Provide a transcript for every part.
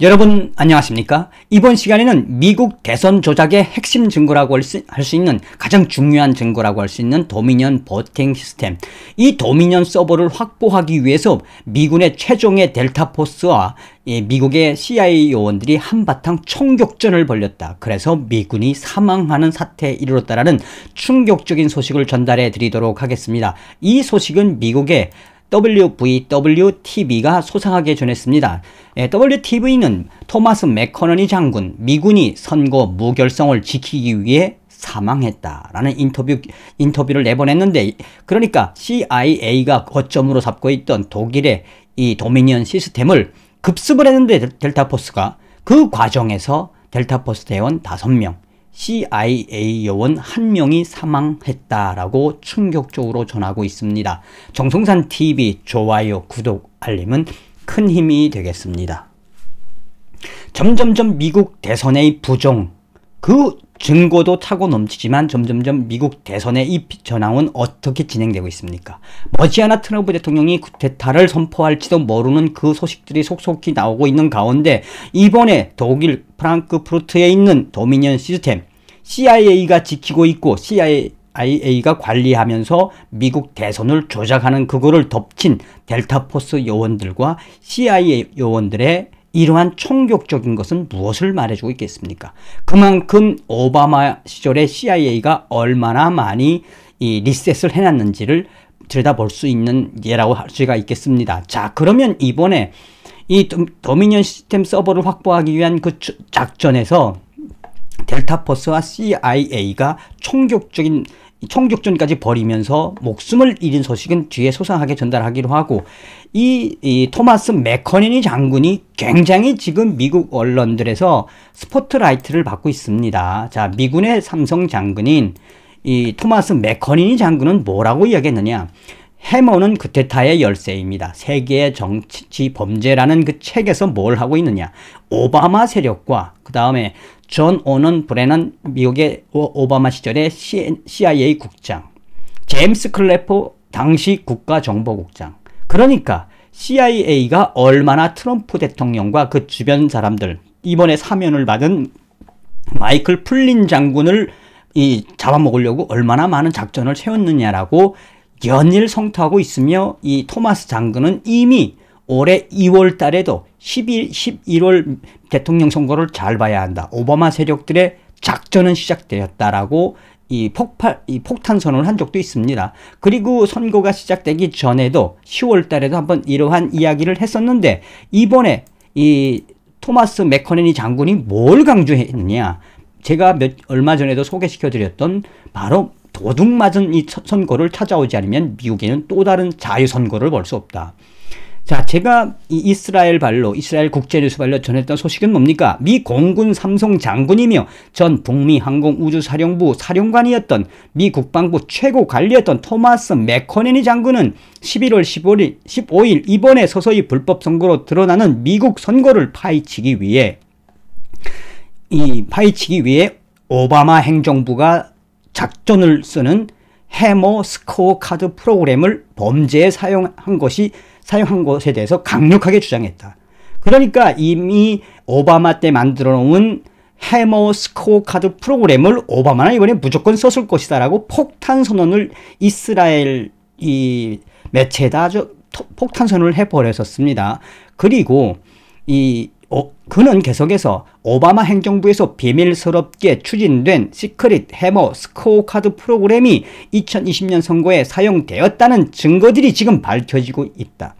여러분 안녕하십니까? 이번 시간에는 미국 대선 조작의 핵심 증거라고 할 수 있는 가장 중요한 증거라고 할 수 있는 도미니언 버팅 시스템 이 도미니언 서버를 확보하기 위해서 미군의 최종의 델타 포스와 예, 미국의 CIA 요원들이 한바탕 총격전을 벌렸다 그래서 미군이 사망하는 사태에 이르렀다라는 충격적인 소식을 전달해 드리도록 하겠습니다. 이 소식은 미국의 WVWTV가 소상하게 전했습니다. 예, WTV는 토마스 맥커너니 장군, 미군이 선거 무결성을 지키기 위해 사망했다라는 인터뷰, 인터뷰를 내보냈는데, 그러니까 CIA가 거점으로 잡고 있던 독일의 이 도미니언 시스템을 급습을 했는데 델타포스가 그 과정에서 델타포스 대원 5명, CIA 요원 한 명이 사망했다라고 충격적으로 전하고 있습니다. 정성산 TV 좋아요, 구독, 알림은 큰 힘이 되겠습니다. 점점점 미국 대선의 부정, 그 증거도 차고 넘치지만 점점점 미국 대선의 이 전황은 어떻게 진행되고 있습니까? 머지않아 트럼프 대통령이 구테타를 선포할지도 모르는 그 소식들이 속속히 나오고 있는 가운데 이번에 독일 프랑크푸르트에 있는 도미니언 시스템 CIA가 지키고 있고 c IA가 관리하면서 미국 대선을 조작하는 그거를 덮친 델타포스 요원들과 CIA 요원들의 이러한 총격적인 것은 무엇을 말해주고 있겠습니까? 그만큼 오바마 시절에 CIA가 얼마나 많이 이 리셋을 해놨는지를 들여다볼 수 있는 예라고 할 수가 있겠습니다. 자 그러면 이번에 이 도미니언 시스템 서버를 확보하기 위한 그 작전에서 델타포스와 CIA가 총격적인 총격전까지 벌이면서 목숨을 잃은 소식은 뒤에 소상하게 전달하기로 하고 이, 이 토마스 맥커니니 장군이 굉장히 지금 미국 언론들에서 스포트라이트를 받고 있습니다. 자 미군의 삼성 장군인 이 토마스 맥커니니 장군은 뭐라고 이야기했느냐 해머는 그테타의 열쇠입니다. 세계의 정치 범죄라는 그 책에서 뭘 하고 있느냐. 오바마 세력과 그 다음에 존오는 브레넌 미국의 오바마 시절의 CIA 국장, 제임스 클래프 당시 국가정보국장. 그러니까 CIA가 얼마나 트럼프 대통령과 그 주변 사람들, 이번에 사면을 받은 마이클 풀린 장군을 이 잡아먹으려고 얼마나 많은 작전을 세웠느냐라고 연일 성토하고 있으며 이 토마스 장군은 이미 올해 2월 달에도 11, 11월 대통령 선거를 잘 봐야 한다. 오바마 세력들의 작전은 시작되었다라고 이 폭발, 이 폭탄 선언을 한 적도 있습니다. 그리고 선거가 시작되기 전에도 10월 달에도 한번 이러한 이야기를 했었는데 이번에 이 토마스 맥커넨이 장군이 뭘 강조했느냐. 제가 몇, 얼마 전에도 소개시켜드렸던 바로 도둑맞은 이 선거를 찾아오지 않으면 미국에는 또 다른 자유선거를 볼 수 없다. 자, 제가 이 이스라엘 발로, 이스라엘 국제뉴스 발로 전했던 소식은 뭡니까? 미 공군 삼성 장군이며 전 북미 항공우주사령부 사령관이었던 미 국방부 최고 관리였던 토마스 맥커네니 장군은 11월 15일, 15일 이번에 서서히 불법 선거로 드러나는 미국 선거를 파헤치기 위해 이 파헤치기 위해 오바마 행정부가 작전을 쓰는 해머 스코어 카드 프로그램을 범죄에 사용한 것이 사용한 것에 대해서 강력하게 주장했다. 그러니까 이미 오바마 때 만들어 놓은 해머 스코어 카드 프로그램을 오바마는 이번에 무조건 썼을 것이다 라고 폭탄 선언을 이스라엘 이 매체에다 아주 폭탄 선언을 해버렸었습니다. 그리고 이 어, 그는 계속해서 오바마 행정부에서 비밀스럽게 추진된 시크릿 해머 스코어 카드 프로그램이 2020년 선거에 사용되었다는 증거들이 지금 밝혀지고 있다.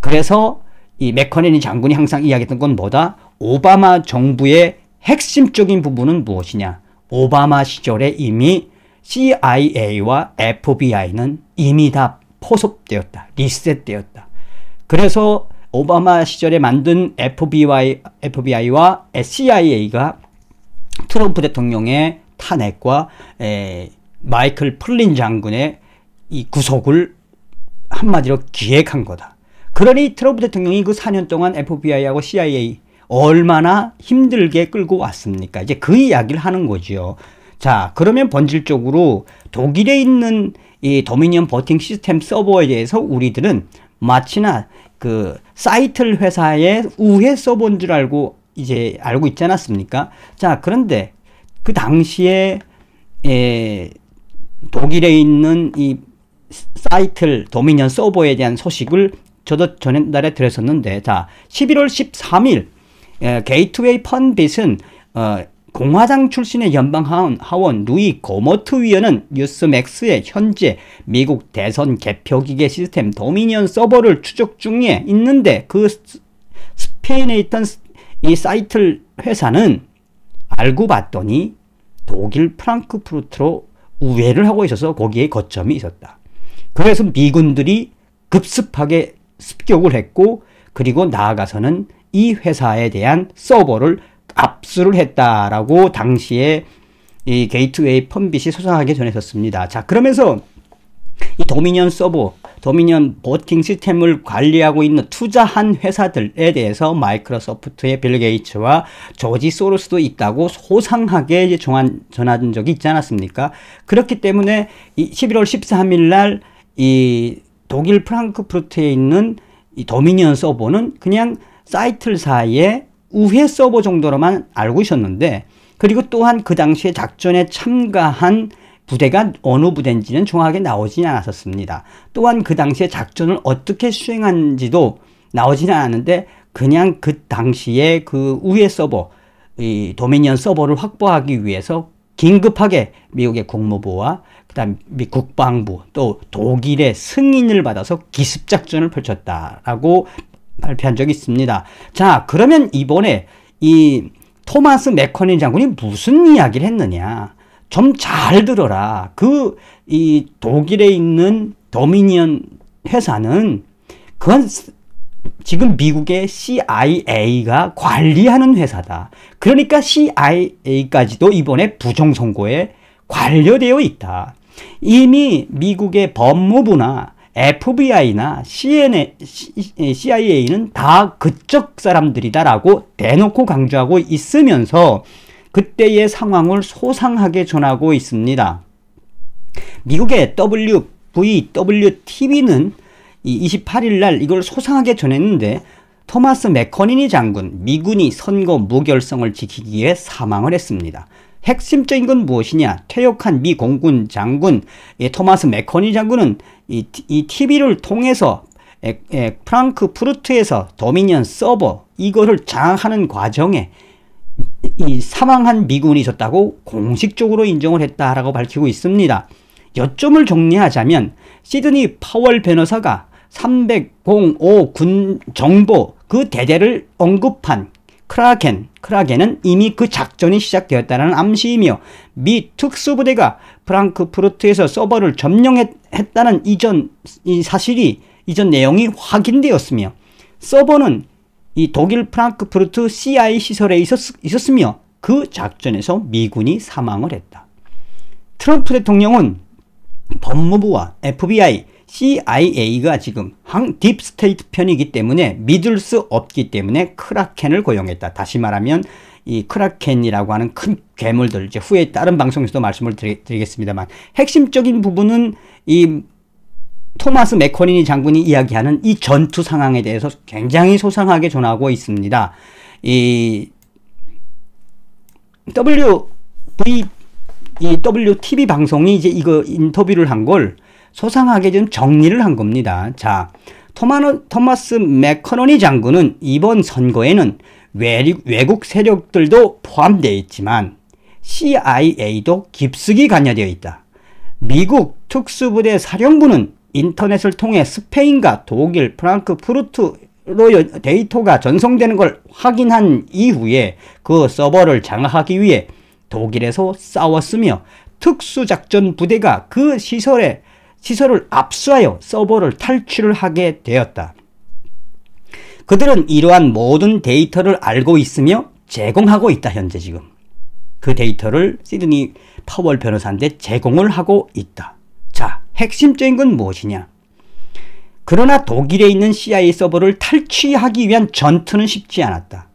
그래서 이 맥커넨이 장군이 항상 이야기했던 건 뭐다? 오바마 정부의 핵심적인 부분은 무엇이냐? 오바마 시절에 이미 CIA와 FBI는 이미 다 포섭되었다. 리셋되었다. 그래서 오바마 시절에 만든 FBI, FBI와 CIA가 트럼프 대통령의 탄핵과 에, 마이클 플린 장군의 이 구속을 한마디로 기획한 거다. 그러니 트럼프 대통령이 그 4년 동안 FBI하고 CIA 얼마나 힘들게 끌고 왔습니까? 이제 그 이야기를 하는 거지 자, 그러면 본질적으로 독일에 있는 이 도미니언 버팅 시스템 서버에 대해서 우리들은 마치나 그 사이틀 회사의 우회 써본 줄 알고 이제 알고 있지 않았습니까? 자, 그런데 그 당시에 에, 독일에 있는 이 사이틀 도미니언 서버에 대한 소식을 저도 전날에 들었었는데 자 11월 13일 에, 게이트웨이 펀빗은 어, 공화당 출신의 연방하원 하원 루이 고머트 위원은 뉴스맥스의 현재 미국 대선 개표기계 시스템 도미니언 서버를 추적 중에 있는데 그 스페인에 있던 이 사이트 회사는 알고 봤더니 독일 프랑크푸르트로 우회를 하고 있어서 거기에 거점이 있었다. 그래서 미군들이 급습하게 습격을 했고 그리고 나아가서는 이 회사에 대한 서버를 압수를 했다라고 당시에 이 게이트웨이 펀빗이 소상하게 전했었습니다. 자, 그러면서 이 도미니언 서버, 도미니언 보팅 시스템을 관리하고 있는 투자한 회사들에 대해서 마이크로소프트의 빌 게이츠와 조지 소로스도 있다고 소상하게 이제 정한, 전한 적이 있지 않았습니까? 그렇기 때문에 이 11월 13일 날 이 독일 프랑크푸르트에 있는 이 도미니언 서버는 그냥 사이틀 사이에 우회 서버 정도로만 알고 있었는데 그리고 또한 그 당시에 작전에 참가한 부대가 어느 부대인지는 정확하게 나오진 않았었습니다. 또한 그 당시에 작전을 어떻게 수행한지도 나오진 않았는데 그냥 그 당시에 그 우회 서버, 이 도미니언 서버를 확보하기 위해서 긴급하게 미국의 국무부와 그다음 국방부 또 독일의 승인을 받아서 기습 작전을 펼쳤다라고 발표한 적이 있습니다. 자, 그러면 이번에 이 토마스 메커니 장군이 무슨 이야기를 했느냐? 좀 잘 들어라. 그 이 독일에 있는 도미니언 회사는 그건 지금 미국의 CIA가 관리하는 회사다. 그러니까 CIA까지도 이번에 부정 선거에 관여되어 있다. 이미 미국의 법무부나 FBI나 CNN, CIA는 다 그쪽 사람들이다라고 대놓고 강조하고 있으면서 그때의 상황을 소상하게 전하고 있습니다. 미국의 WVWTV는 28일 날 이걸 소상하게 전했는데 토마스 맥커니니 장군, 미군이 선거 무결성을 지키기 위해 사망을 했습니다. 핵심적인 건 무엇이냐? 퇴역한 미 공군 장군 예, 토마스 메커니 장군은 이, 이 TV를 통해서 에, 에, 프랑크푸르트에서 도미니언 서버 이거를 장악하는 과정에 이 사망한 미군이 있었다고 공식적으로 인정을 했다라고 밝히고 있습니다. 요점을 정리하자면 시드니 파월 변호사가 305군 정보 그 대대를 언급한 크라켄, 크라켄은 이미 그 작전이 시작되었다는 암시이며 미 특수부대가 프랑크푸르트에서 서버를 점령했다는 이전 이 사실이 이전 내용이 확인되었으며 서버는 이 독일 프랑크푸르트 CI 시설에 있었, 있었으며 그 작전에서 미군이 사망을 했다. 트럼프 대통령은 법무부와 FBI, CIA가 지금 항 딥스테이트 편이기 때문에 믿을 수 없기 때문에 크라켄을 고용했다. 다시 말하면 이 크라켄이라고 하는 큰 괴물들 이제 후에 다른 방송에서도 말씀을 드리, 겠습니다만 핵심적인 부분은 이 토마스 맥커니니 장군이 이야기하는 이 전투 상황에 대해서 굉장히 소상하게 전하고 있습니다. 이 W V 이 WTV 방송이 이제 이거 인터뷰를 한걸 소상하게 좀 정리를 한 겁니다. 자, 토마노, 토마스 맥커너니 장군은 이번 선거에는 외, 외국 세력들도 포함되어 있지만 CIA도 깊숙이 관여되어 있다. 미국 특수부대 사령부는 인터넷을 통해 스페인과 독일, 프랑크푸르트로 데이터가 전송되는 걸 확인한 이후에 그 서버를 장악하기 위해 독일에서 싸웠으며 특수작전 부대가 그 시설에 시설을 압수하여 서버를 탈취를 하게 되었다. 그들은 이러한 모든 데이터를 알고 있으며 제공하고 있다 현재 지금. 그 데이터를 시드니 파월 변호사한테 제공을 하고 있다. 자, 핵심적인 건 무엇이냐? 그러나 독일에 있는 CIA 서버를 탈취하기 위한 전투는 쉽지 않았다.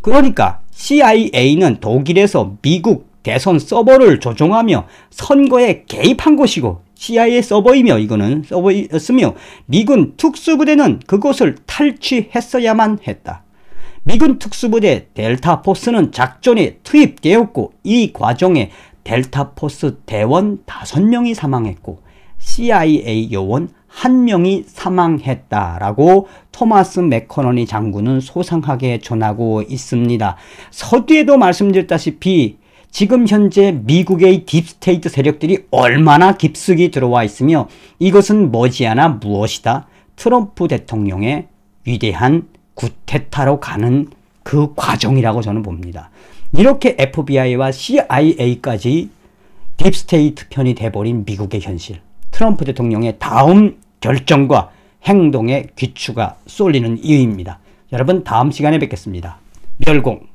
그러니까 CIA는 독일에서 미국 대선 서버를 조종하며 선거에 개입한 것이고 CIA 서버이며 이거는 서버였으며 미군 특수부대는 그곳을 탈취했어야만 했다. 미군 특수부대 델타 포스는 작전에 투입되었고 이 과정에 델타 포스 대원 5명이 사망했고 CIA 요원 1명이 사망했다라고 토마스 맥커너니 장군은 소상하게 전하고 있습니다. 서두에도 말씀드렸다시피 지금 현재 미국의 딥스테이트 세력들이 얼마나 깊숙이 들어와 있으며 이것은 머지않아 무엇이다 트럼프 대통령의 위대한 구테타로 가는 그 과정이라고 저는 봅니다. 이렇게 FBI와 CIA까지 딥스테이트 편이 돼버린 미국의 현실 트럼프 대통령의 다음 결정과 행동의 귀추가 쏠리는 이유입니다. 여러분 다음 시간에 뵙겠습니다. 멸공